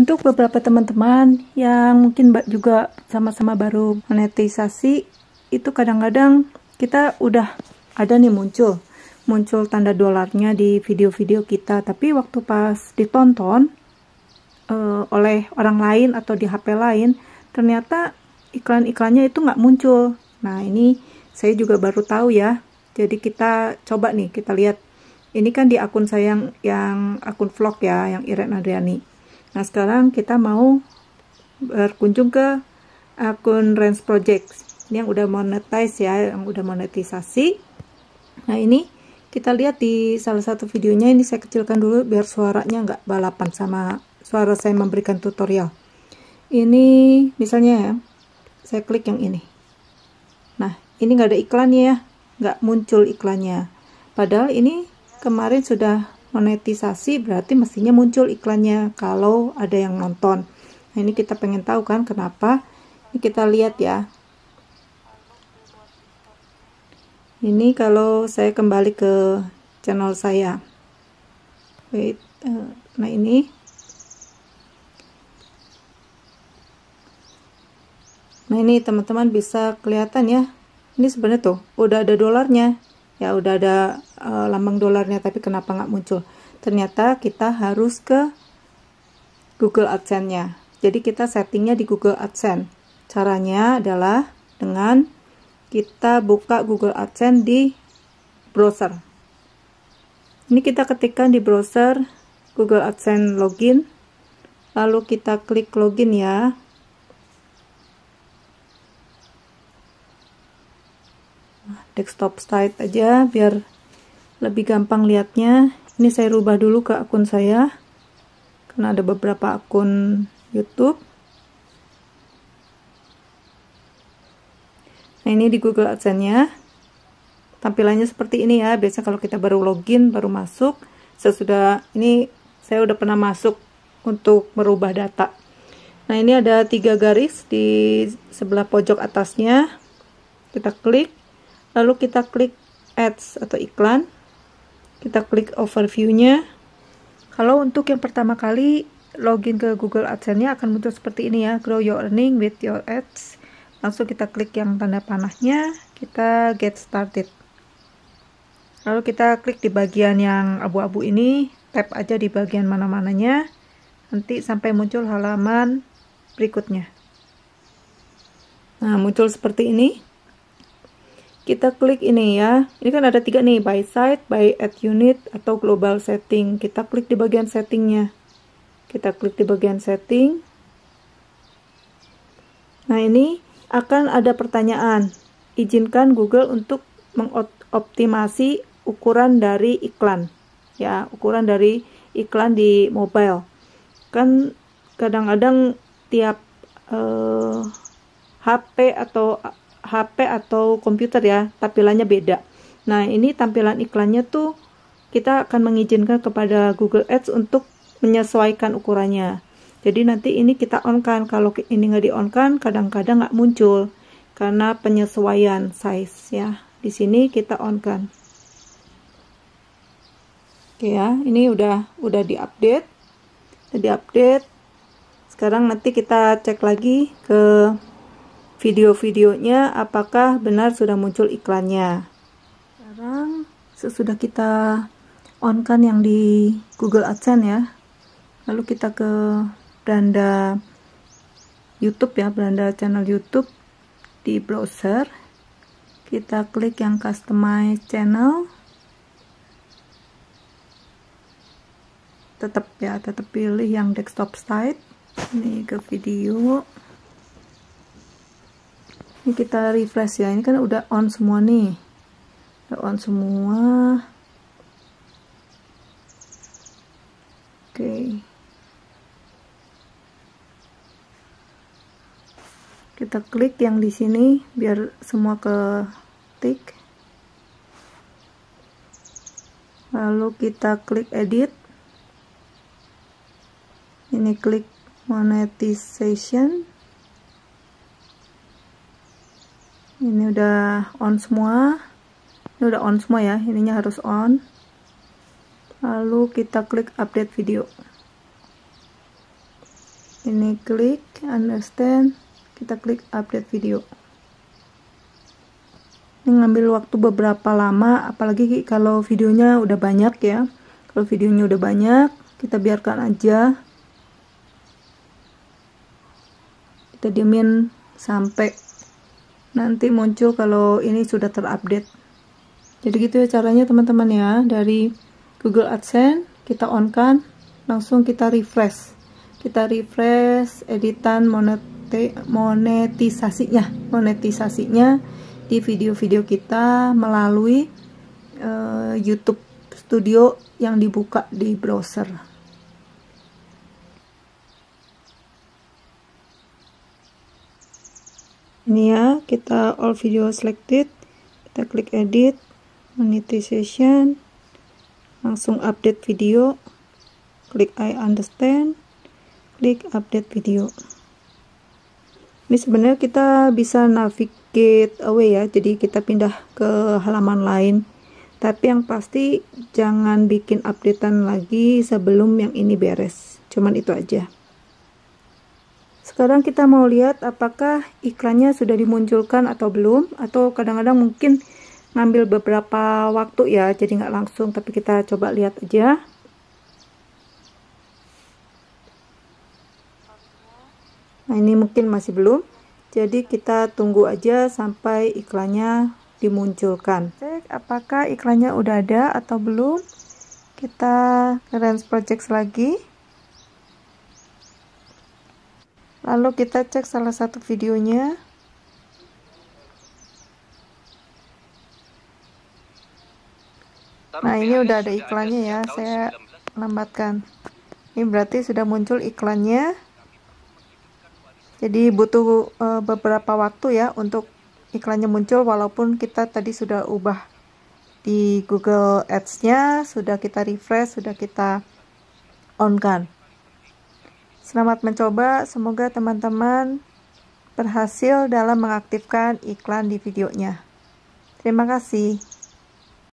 Untuk beberapa teman-teman yang mungkin juga sama-sama baru monetisasi, itu kadang-kadang kita udah ada nih muncul muncul tanda dolarnya di video-video kita, tapi waktu pas ditonton e, oleh orang lain atau di HP lain, ternyata iklan-iklannya itu nggak muncul. Nah ini saya juga baru tahu ya. Jadi kita coba nih kita lihat. Ini kan di akun saya yang, yang akun vlog ya, yang Iren Adriani. Nah, sekarang kita mau berkunjung ke akun Range Project. Ini yang udah monetize ya, yang udah monetisasi. Nah, ini kita lihat di salah satu videonya ini saya kecilkan dulu biar suaranya nggak balapan sama suara saya memberikan tutorial. Ini misalnya ya, saya klik yang ini. Nah, ini nggak ada iklannya ya, nggak muncul iklannya. Padahal ini kemarin sudah monetisasi berarti mestinya muncul iklannya kalau ada yang nonton nah ini kita pengen tahu kan kenapa ini kita lihat ya ini kalau saya kembali ke channel saya wait eh, nah ini nah ini teman-teman bisa kelihatan ya ini sebenarnya tuh udah ada dolarnya ya udah ada uh, lambang dolarnya tapi kenapa nggak muncul ternyata kita harus ke Google AdSense nya jadi kita settingnya di Google AdSense caranya adalah dengan kita buka Google AdSense di browser ini kita ketikkan di browser Google AdSense login lalu kita klik login ya desktop site aja biar lebih gampang lihatnya ini saya rubah dulu ke akun saya karena ada beberapa akun YouTube nah ini di Google AdSense nya tampilannya seperti ini ya biasanya kalau kita baru login baru masuk sesudah ini saya udah pernah masuk untuk merubah data nah ini ada tiga garis di sebelah pojok atasnya kita klik lalu kita klik ads atau iklan kita klik overview-nya kalau untuk yang pertama kali login ke Google AdSense-nya akan muncul seperti ini ya grow your earning with your ads langsung kita klik yang tanda panahnya kita get started lalu kita klik di bagian yang abu-abu ini tap aja di bagian mana-mananya nanti sampai muncul halaman berikutnya nah muncul seperti ini kita klik ini ya ini kan ada tiga nih by site by ad unit atau global setting kita klik di bagian settingnya kita klik di bagian setting nah ini akan ada pertanyaan izinkan Google untuk mengoptimasi ukuran dari iklan ya ukuran dari iklan di mobile kan kadang-kadang tiap eh, HP atau HP atau komputer ya, tampilannya beda. Nah, ini tampilan iklannya tuh kita akan mengizinkan kepada Google Ads untuk menyesuaikan ukurannya. Jadi nanti ini kita on kan, kalau ini nggak di on kan kadang-kadang nggak muncul karena penyesuaian size ya. Di sini kita on kan. Oke ya, ini udah udah di-update. Udah update. Sekarang nanti kita cek lagi ke video-videonya apakah benar sudah muncul iklannya. Sekarang sesudah kita on kan yang di Google AdSense ya. Lalu kita ke beranda YouTube ya, beranda channel YouTube di browser. Kita klik yang customize channel. Tetap ya, tetap pilih yang desktop site. Ini ke video ini kita refresh ya ini kan udah on semua nih udah on semua oke okay. kita klik yang di sini biar semua ke tick lalu kita klik edit ini klik monetization ini udah on semua ini udah on semua ya ininya harus on lalu kita klik update video ini klik understand kita klik update video ini ngambil waktu beberapa lama apalagi kalau videonya udah banyak ya kalau videonya udah banyak kita biarkan aja kita diamin sampai nanti muncul kalau ini sudah terupdate jadi gitu ya caranya teman-teman ya dari Google AdSense kita on kan langsung kita refresh kita refresh editan moneti monetisasinya monetisasinya di video-video kita melalui uh, YouTube Studio yang dibuka di browser ini ya kita all video selected kita klik edit monetization langsung update video klik I understand klik update video ini sebenarnya kita bisa navigate away ya jadi kita pindah ke halaman lain tapi yang pasti jangan bikin updatean lagi sebelum yang ini beres cuman itu aja sekarang kita mau lihat apakah iklannya sudah dimunculkan atau belum, atau kadang-kadang mungkin ngambil beberapa waktu ya, jadi nggak langsung, tapi kita coba lihat aja. Nah ini mungkin masih belum, jadi kita tunggu aja sampai iklannya dimunculkan. Cek apakah iklannya udah ada atau belum. Kita rens project lagi. Lalu kita cek salah satu videonya. Nah, ini udah ada iklannya ya. Saya lambatkan. Ini berarti sudah muncul iklannya. Jadi butuh eh, beberapa waktu ya untuk iklannya muncul walaupun kita tadi sudah ubah di Google Ads-nya, sudah kita refresh, sudah kita on kan. Selamat mencoba, semoga teman-teman berhasil dalam mengaktifkan iklan di videonya. Terima kasih.